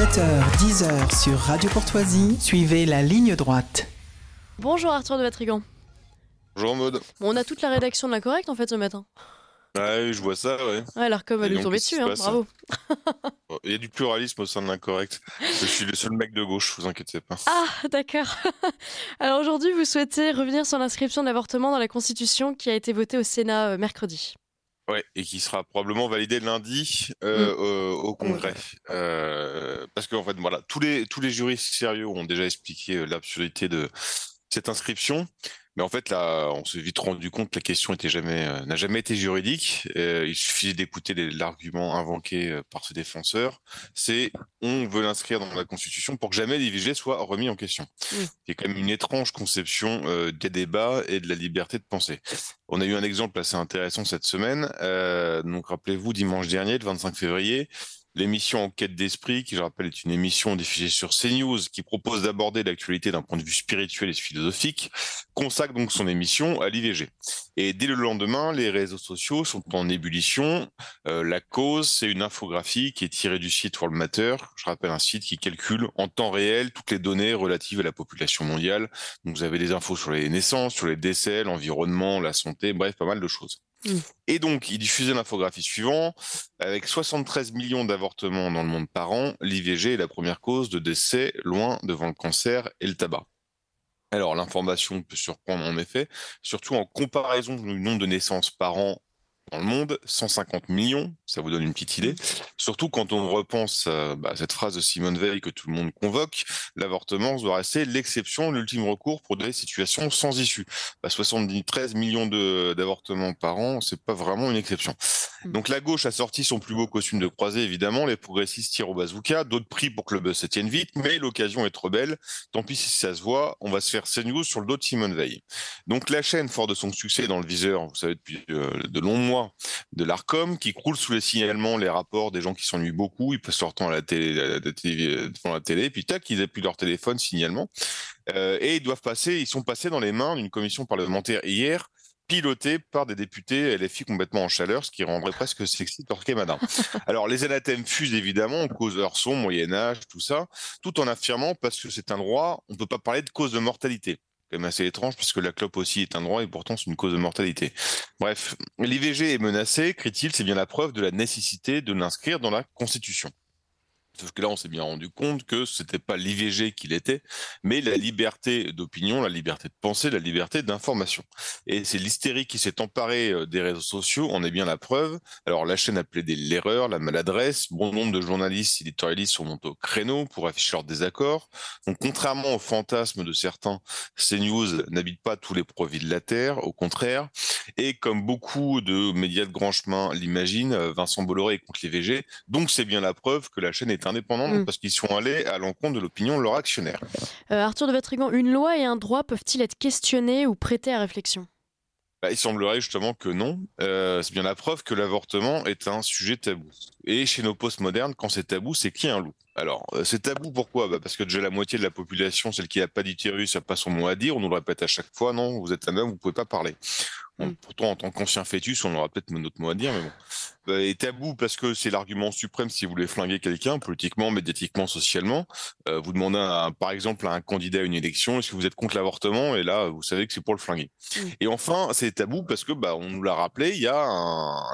7h, 10h sur Radio Courtoisie, suivez la ligne droite. Bonjour Arthur de Matrigan. Bonjour Maude. on a toute la rédaction de la en fait ce matin. oui, je vois ça, ouais. alors comme elle dessus, hein, bravo. Il y a du pluralisme au sein de l'incorrect. Je suis le seul mec de gauche, vous inquiétez pas. Ah, d'accord. Alors aujourd'hui, vous souhaitez revenir sur l'inscription de l'avortement dans la Constitution qui a été votée au Sénat euh, mercredi et qui sera probablement validé lundi euh, mm. euh, au, Congrès. Euh, parce que fait, voilà, tous les, tous les juristes sérieux ont déjà expliqué l'absurdité de cette inscription. Mais en fait, là, on s'est vite rendu compte que la question était jamais, euh, n'a jamais été juridique. Euh, il suffit d'écouter l'argument invoqué euh, par ce défenseur. C'est on veut l'inscrire dans la Constitution pour que jamais l'IVG soit remis en question. C'est quand même une étrange conception des débats et de la liberté de penser. On a eu un exemple assez intéressant cette semaine. donc, rappelez-vous, dimanche dernier, le 25 février, L'émission Enquête d'esprit, qui je rappelle est une émission diffusée sur CNews, qui propose d'aborder l'actualité d'un point de vue spirituel et philosophique, consacre donc son émission à l'IVG. Et dès le lendemain, les réseaux sociaux sont en ébullition. Euh, la cause, c'est une infographie qui est tirée du site World Matter. Je rappelle un site qui calcule en temps réel toutes les données relatives à la population mondiale. Donc vous avez des infos sur les naissances, sur les décès, l'environnement, la santé, bref, pas mal de choses. Mmh. Et donc, il diffusait l'infographie suivante. Avec 73 millions d'avortements dans le monde par an, l'IVG est la première cause de décès loin devant le cancer et le tabac. Alors, l'information peut surprendre en effet, surtout en comparaison du nombre de naissances par an dans le monde, 150 millions, ça vous donne une petite idée. Surtout quand on repense à euh, bah, cette phrase de Simone Veil que tout le monde convoque, l'avortement doit rester l'exception, l'ultime recours pour des situations sans issue. Bah, 73 millions d'avortements par an, c'est pas vraiment une exception. Mm. Donc la gauche a sorti son plus beau costume de croisée, évidemment, les progressistes tirent au bazooka, d'autres prix pour que le buzz se tienne vite, mais l'occasion est trop belle, tant pis si ça se voit, on va se faire CNews sur le dos de Simone Veil. Donc la chaîne, fort de son succès dans le viseur, vous savez, depuis euh, de longs mois, de l'ARCOM qui croule sous les signalements, les rapports des gens qui s'ennuient beaucoup, ils passent leur à la télé, devant la télé, puis tac, ils appuient leur téléphone, signalement. Euh, et ils doivent passer, ils sont passés dans les mains d'une commission parlementaire hier pilotée par des députés LFI complètement en chaleur, ce qui rendrait presque sexy Torquemada. Alors, les anathèmes fusent évidemment, cause de son, Moyen-Âge, tout ça, tout en affirmant, parce que c'est un droit, on ne peut pas parler de cause de mortalité. C'est assez étrange puisque la clope aussi est un droit et pourtant c'est une cause de mortalité. Bref, l'IVG est menacée, crie-t-il, c'est bien la preuve de la nécessité de l'inscrire dans la Constitution. Sauf que là, on s'est bien rendu compte que ce n'était pas l'IVG qu'il était, mais la liberté d'opinion, la liberté de penser, la liberté d'information. Et c'est l'hystérie qui s'est emparée euh, des réseaux sociaux, on est bien la preuve. Alors la chaîne a plaidé l'erreur, la maladresse, bon nombre de journalistes et éditorialistes sont montés au créneau pour afficher leur désaccords. Donc contrairement au fantasme de certains, CNews n'habite pas tous les provis de la Terre, au contraire, et comme beaucoup de médias de grand chemin l'imaginent, euh, Vincent Bolloré est contre les VG. Donc c'est bien la preuve que la chaîne est indépendante mm. parce qu'ils sont allés à l'encontre de l'opinion de leurs actionnaires. Euh, Arthur de Vatrigan, une loi et un droit peuvent-ils être questionnés ou prêtés à réflexion bah, il semblerait justement que non. Euh, c'est bien la preuve que l'avortement est un sujet tabou. Et chez nos postmodernes, quand c'est tabou, c'est qui un loup Alors, c'est tabou pourquoi bah Parce que déjà la moitié de la population, celle qui n'a pas d'utérus, n'a pas son mot à dire. On nous le répète à chaque fois, non, vous êtes un homme, vous pouvez pas parler. Pourtant, en tant qu'ancien fœtus, on aura peut-être notre mot à dire, mais bon. Bah, est tabou parce que c'est l'argument suprême si vous voulez flinguer quelqu'un politiquement, médiatiquement, socialement. Euh, vous demandez par exemple à un candidat à une élection est-ce que vous êtes contre l'avortement et là vous savez que c'est pour le flinguer. Mm. Et enfin c'est tabou parce que bah on nous l'a rappelé il y a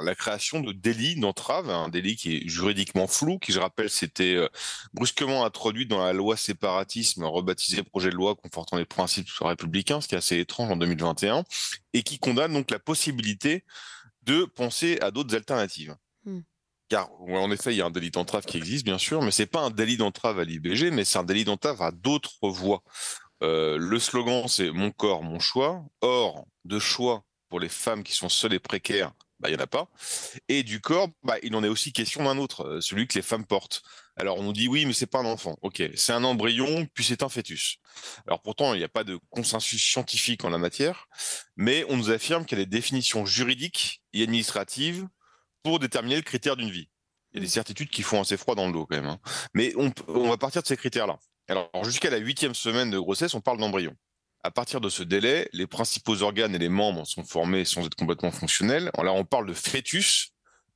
la création de délits d'entrave, un délit qui est juridiquement flou qui je rappelle c'était euh, brusquement introduit dans la loi séparatisme rebaptisée projet de loi confortant les principes républicains, ce qui est assez étrange en 2021 et qui condamne donc la possibilité de penser à d'autres alternatives. Hmm. Car en effet, il y a un délit d'entrave qui existe, bien sûr, mais n'est pas un délit d'entrave à l'IBG, mais c'est un délit d'entrave à d'autres voies. Euh, le slogan, c'est mon corps, mon choix. Or, de choix pour les femmes qui sont seules et précaires, bah, il n'y en a pas. Et du corps, bah, il en est aussi question d'un autre, euh, celui que les femmes portent. Alors on nous dit oui, mais c'est pas un enfant. Ok, c'est un embryon, puis c'est un fœtus. Alors pourtant, il n'y a pas de consensus scientifique en la matière, mais on nous affirme qu'il y a des définitions juridiques et administratives pour déterminer le critère d'une vie. Il y a des mm. certitudes qui font assez froid dans le dos quand même. Hein. Mais on va partir de ces critères-là. Alors jusqu'à la huitième semaine de grossesse, on parle d'embryon. À partir de ce délai, les principaux organes et les membres sont formés sans être complètement fonctionnels. Là, on parle de fœtus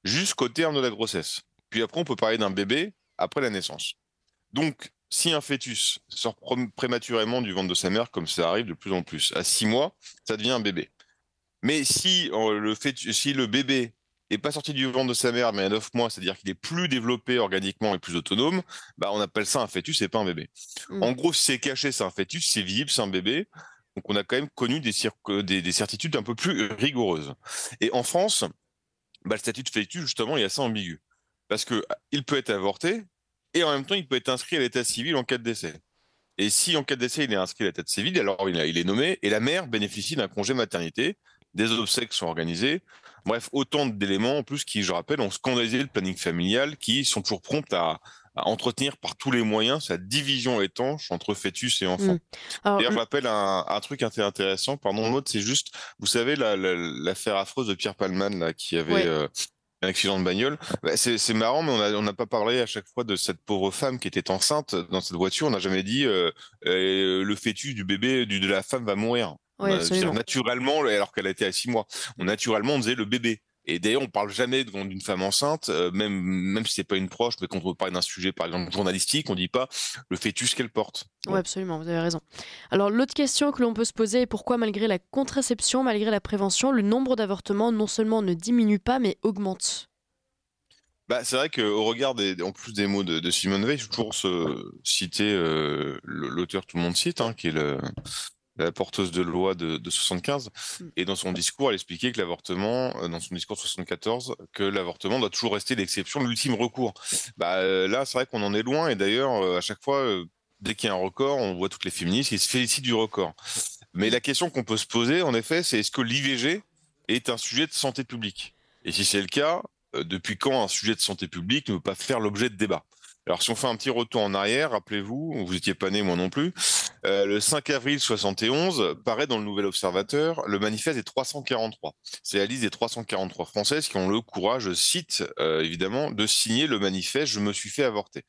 jusqu'au terme de la grossesse. Puis après, on peut parler d'un bébé après la naissance. Donc, si un fœtus sort prématurément du ventre de sa mère, comme ça arrive de plus en plus, à six mois, ça devient un bébé. Mais si, euh, le, fœtus, si le bébé et pas sorti du ventre de sa mère, mais à 9 mois, c'est-à-dire qu'il est plus développé organiquement et plus autonome, bah, on appelle ça un fœtus et pas un bébé. Mm. En gros, si c'est caché, c'est un fœtus, c'est visible, c'est un bébé. Donc on a quand même connu des, certitudes un peu plus rigoureuses. Et en France, bah, le statut de fœtus, justement, est assez ambigu. Parce qu'il peut être avorté, et en même temps, il peut être inscrit à l'état civil en cas de décès. Et si en cas de décès, il est inscrit à l'état civil, alors il est nommé, et la mère bénéficie d'un congé maternité des obsèques sont organisées. Bref, autant d'éléments en plus qui, je rappelle, ont scandalisé le planning familial, qui sont toujours promptes à, entretenir par tous les moyens sa division étanche entre fœtus et enfants. Mm. D'ailleurs, je rappelle un, un truc intéressant, pardon l'autre, c'est juste, vous savez, l'affaire affreuse de Pierre Palman, qui avait... Euh, un accident de bagnole. Bah, c'est marrant, mais on n'a pas parlé à chaque fois de cette pauvre femme qui était enceinte dans cette voiture. On n'a jamais dit euh, euh, le fœtus du bébé de la femme va mourir. Bah, naturellement, alors qu'elle était à six mois, on naturellement on faisait le bébé. Et d'ailleurs, on ne parle jamais d'une femme enceinte, euh, même même si n'est pas une proche, mais quand on parle d'un sujet, par exemple journalistique, on ne dit pas le fœtus qu'elle porte. Oui, absolument, vous avez raison. Alors l'autre question que l'on peut se poser est pourquoi, malgré la contraception, malgré la prévention, le nombre d'avortements non seulement ne diminue pas, mais augmente. Bah, c'est vrai qu'au regard en plus des mots de, Simone Veil, je toujours se citer euh, l'auteur l'auteur tout le monde cite, hein, qui est le la porteuse de loi de, de 75. Mm. Et dans son discours, elle expliquait que l'avortement, euh, dans son discours 74, que l'avortement doit toujours rester l'exception, l'ultime recours. Bah, euh, là, c'est vrai qu'on en est loin. Et d'ailleurs, euh, à chaque fois, dès qu'il y a un record, on voit toutes les féministes qui se félicitent du record. Mais la question qu'on peut se poser, en effet, c'est est-ce que l'IVG est un sujet de santé publique Et si c'est le cas, depuis quand un sujet de santé publique ne peut pas faire l'objet de débat alors, si on fait un petit retour en arrière, rappelez-vous, vous étiez pas né, moi non plus. Euh, le 5 avril 71, paraît dans le Nouvel Observateur le manifeste des 343. C'est la liste des 343 Françaises qui ont le courage, je cite euh, évidemment, de signer le manifeste Je me suis fait avorter.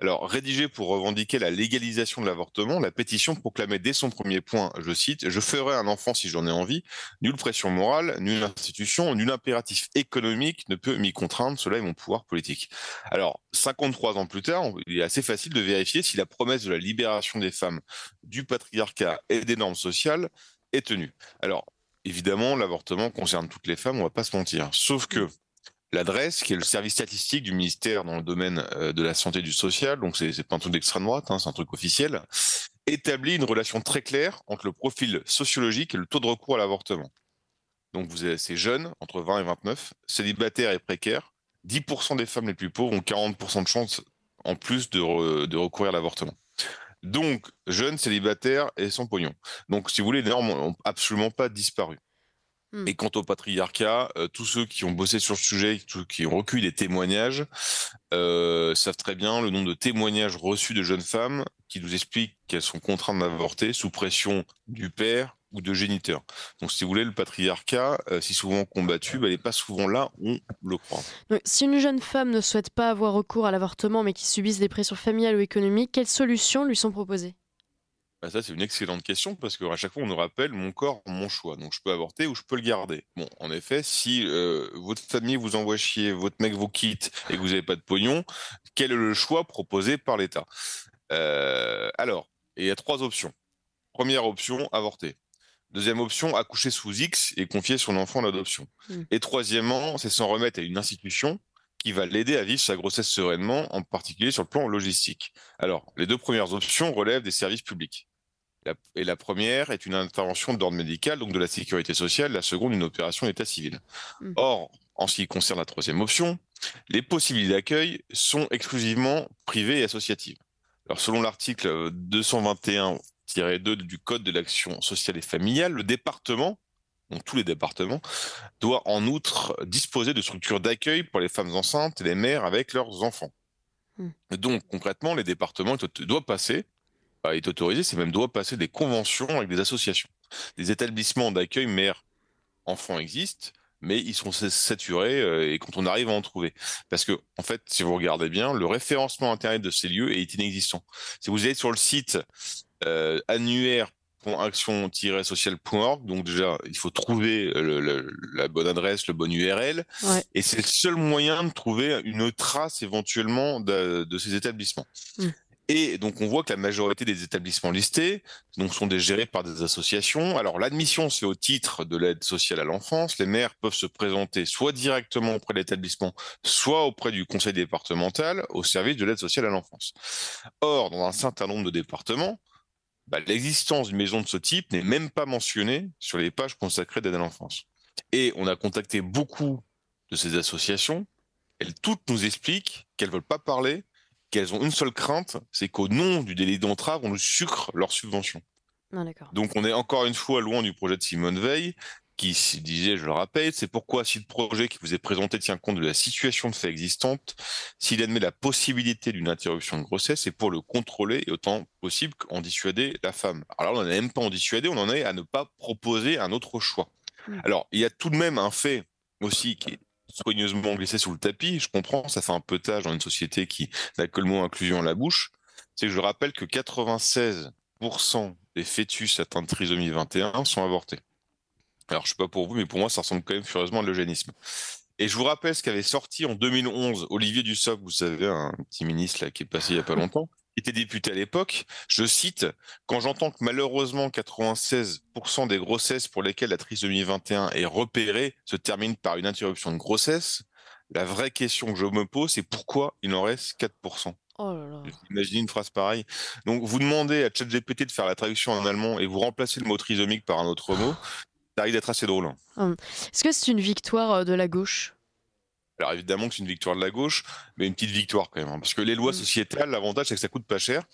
Alors, rédigée pour revendiquer la légalisation de l'avortement, la pétition proclamait dès son premier point, je cite, Je ferai un enfant si j'en ai envie, nulle pression morale, nulle institution, nul impératif économique ne peut m'y contraindre, cela est mon pouvoir politique. Alors, 53 ans plus tard, il est assez facile de vérifier si la promesse de la libération des femmes du patriarcat et des normes sociales est tenue. Alors, évidemment, l'avortement concerne toutes les femmes, on va pas se mentir. Sauf que l'adresse, qui est le service statistique du ministère dans le domaine euh, de la santé et du social, donc c'est pas un truc d'extrême droite, hein, c'est un truc officiel, établit une relation très claire entre le profil sociologique et le taux de recours à l'avortement. Donc vous avez ces jeunes, entre 20 et 29, célibataires et précaires, 10% des femmes les plus pauvres ont 40% de chances en plus de, de recourir à l'avortement. Donc, jeunes, célibataires et sans pognon. Donc, si vous voulez, les normes n'ont absolument pas disparu. Hmm. Et quant au patriarcat, euh, tous ceux qui ont bossé sur le sujet, qui ont recueilli des témoignages, euh, savent très bien le nombre de témoignages reçus de jeunes femmes qui nous expliquent qu'elles sont contraintes d'avorter sous pression du père ou de géniteur. Donc, si vous voulez, le patriarcat, euh, si souvent combattu, n'est bah, pas souvent là, où on le croit. si une jeune femme ne souhaite pas avoir recours à l'avortement, mais qui subisse des pressions familiales ou économiques, quelles solutions lui sont proposées bah, ça, c'est une excellente question parce qu'à chaque fois, on nous rappelle mon corps, mon choix. Donc, je peux avorter ou je peux le garder. Bon, en effet, si euh, votre famille vous envoie chier, votre mec vous quitte et que vous n'avez pas de pognon, quel est le choix proposé par l'État euh, Alors, il y a trois options. Première option, avorter. Deuxième option, accoucher sous X et confier son enfant à l'adoption. Mmh. Et troisièmement, c'est s'en remettre à une institution qui va l'aider à vivre sa grossesse sereinement, en particulier sur le plan logistique. Alors, les deux premières options relèvent des services publics. La, et la première est une intervention d'ordre médical, donc de la sécurité sociale, la seconde une opération d'état civil. Mm. Or, en ce qui concerne la troisième option, les possibilités d'accueil sont exclusivement privées et associatives. Alors, selon l'article 221-2 du Code de l'action sociale et familiale, le département, donc tous les départements, doit en outre disposer de structures d'accueil pour les femmes enceintes et les mères avec leurs enfants. Mm. Donc, concrètement, les départements doivent passer bah, est autorisé, c'est même doit passer des conventions avec des associations. Des établissements d'accueil mère-enfant existent, mais ils sont saturés euh, et quand on arrive à en trouver. Parce que, en fait, si vous regardez bien, le référencement Internet de ces lieux est inexistant. Si vous allez sur le site euh, annuaireaction socialorg Donc déjà, il faut trouver la bonne adresse, le bon URL. Et c'est le seul moyen de trouver une trace éventuellement de, ces établissements. Mmh. Et donc, on voit que la majorité des établissements listés sont gérés par des associations. Alors, l'admission, c'est au titre de l'aide sociale à l'enfance. Les maires peuvent se présenter soit directement auprès de l'établissement, soit auprès du conseil départemental au service de l'aide sociale à l'enfance. Or, dans un certain nombre de départements, bah, l'existence d'une maison de ce type n'est même pas mentionnée sur les pages consacrées d'aide à l'enfance. Et on a contacté beaucoup de ces associations. Elles toutes nous expliquent qu'elles ne veulent pas parler qu'elles ont une seule crainte, c'est qu'au nom du délai d'entrave, on nous sucre leur subvention. Ah, Donc on est encore une fois loin du projet de Simone Veil, qui disait, je le rappelle, c'est pourquoi si le projet qui vous est présenté tient compte de la situation de fait existante, s'il admet la possibilité d'une interruption de grossesse, c'est pour le contrôler et autant possible qu'en dissuader la femme. Alors on n'en même pas en dissuader, on en est à ne pas proposer un autre choix. Hmm. Alors, il y a tout de même un fait aussi qui est soigneusement glissé sous le tapis. Je comprends, ça fait un peu tâche dans une société qui n'a que le mot inclusion à la bouche. C'est que je rappelle que 96% des fœtus atteints de trisomie 21 sont avortés. Alors, je sais pas pour vous, mais pour moi, ça ressemble quand même furieusement à l'eugénisme. Et je vous rappelle ce qu'avait sorti en 2011 Olivier Dussopt, vous savez, un petit ministre là, qui est passé il y a pas longtemps, était député à l'époque, je cite, quand j'entends que malheureusement 96% des grossesses pour lesquelles la trisomie 2021 est repérée se terminent par une interruption de grossesse, la vraie question que je me pose, c'est pourquoi il en reste 4%. Imaginez une phrase pareille. Donc, vous demandez à ChatGPT de faire la traduction en allemand et vous remplacez le mot trisomique par un autre mot, ça arrive d'être assez drôle. Hein. Hum. Est-ce que c'est une victoire euh, de la gauche Alors, évidemment que c'est une victoire de la gauche mais une petite victoire quand même. Hein, parce que les lois sociétales, l'avantage, c'est que ça coûte pas cher.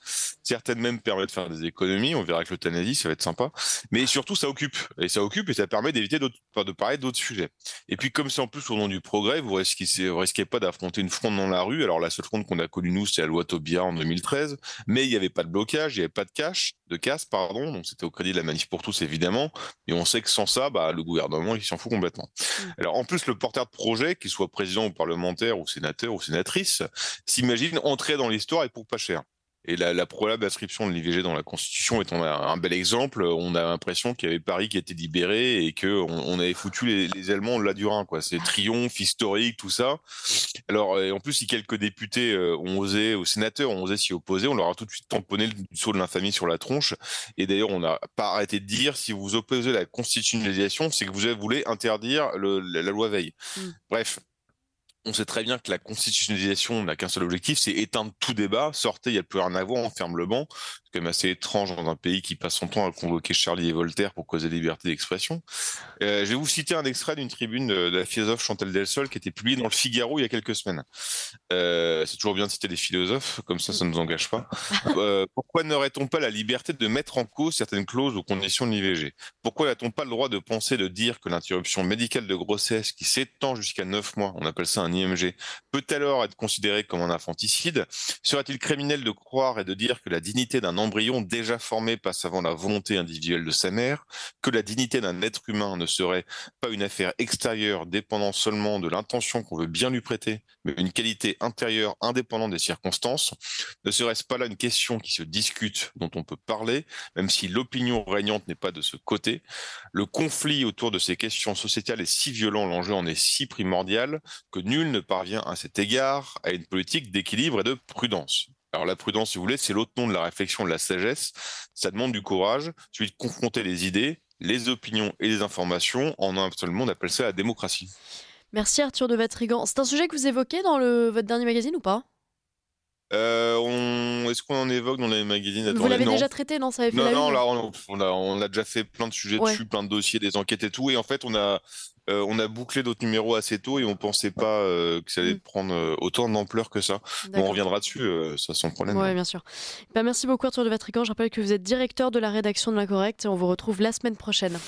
Certaines même permettent de faire des économies. On verra avec l'euthanasie, ça va être sympa. Mais surtout, ça occupe. Et ça occupe et ça permet d'éviter de parler d'autres sujets. Et puis, comme c'est en plus au nom du progrès, vous risquez, risquez pas d'affronter une fronde dans la rue. Alors, la seule fronde qu'on a connue, nous, c'est la loi Tobia en 2013. Mais il n'y avait pas de blocage, il n'y avait pas de cash, de casse, pardon. Donc, c'était au crédit de la manif pour tous, évidemment. Et on sait que sans ça, bah, le gouvernement, il s'en fout complètement. Mm. Alors, en plus, le porteur de projet, qu'il soit président ou parlementaire ou sénateur ou sénatrice, s'imaginent s'imagine entrer dans l'histoire et pour pas cher. Et la, la probable inscription de l'IVG dans la Constitution étant un bel exemple. On a l'impression qu'il y avait Paris qui était libéré et que on, avait foutu les, Allemands de la du Rhin. C'est triomphe historique, tout ça. Alors, euh, en plus, si quelques députés euh, ont osé, ou sénateurs ont osé s'y opposer, on leur a tout de suite tamponné le saut de l'infamie sur la tronche. Et d'ailleurs, on n'a pas arrêté de dire si vous opposez la constitutionnalisation, c'est que vous voulez interdire la, loi Veil. Mm. Bref, on sait très bien que la constitutionnalisation n'a qu'un seul objectif, c'est éteindre tout débat, sortez, il y a plus pouvoir à voir, on ferme le banc quand assez étrange dans un pays qui passe son temps à convoquer Charlie et Voltaire pour causer liberté d'expression. Euh, je vais vous citer un extrait d'une tribune de, la philosophe Chantal Delsol qui était publiée dans le Figaro il y a quelques semaines. Euh, c'est toujours bien de citer des philosophes, comme ça, ça ne nous engage pas. Euh, pourquoi n'aurait-on pas la liberté de mettre en cause certaines clauses aux conditions de l'IVG Pourquoi n'a-t-on pas le droit de penser, de dire que l'interruption médicale de grossesse qui s'étend jusqu'à 9 mois, on appelle ça un IMG, peut alors être considérée comme un infanticide Serait-il criminel de croire et de dire que la dignité d'un embryon déjà formé passe avant la volonté individuelle de sa mère, que la dignité d'un être humain ne serait pas une affaire extérieure dépendant seulement de l'intention qu'on veut bien lui prêter, mais une qualité intérieure indépendante des circonstances, ne serait-ce pas là une question qui se discute, dont on peut parler, même si l'opinion régnante n'est pas de ce côté Le conflit autour de ces questions sociétales est si violent, l'enjeu en est si primordial, que nul ne parvient à cet égard à une politique d'équilibre et de prudence. Alors la prudence, si vous voulez, c'est l'autre nom de la réflexion, de la sagesse. Ça demande du courage, celui de confronter les idées, les opinions et les informations. En un seul monde, on appelle ça la démocratie. Merci Arthur de Vatrigan. C'est un sujet que vous évoquez dans le, votre dernier magazine ou pas euh, on... Est-ce qu'on en évoque dans les magazines Vous l'avez déjà traité, non Ça avait fait Non, non, là, on, a, déjà fait plein de sujets dessus, plein de dossiers, des enquêtes et tout. Et en fait, on a, euh, on a bouclé d'autres numéros assez tôt et on pensait pas euh, que ça allait mm. prendre autant d'ampleur que ça. on reviendra dessus, ça, sans problème. Oui, hein. bien sûr. Bah, merci beaucoup, Arthur de Vatrican. Je rappelle que vous êtes directeur de la rédaction de La et on vous retrouve la semaine prochaine.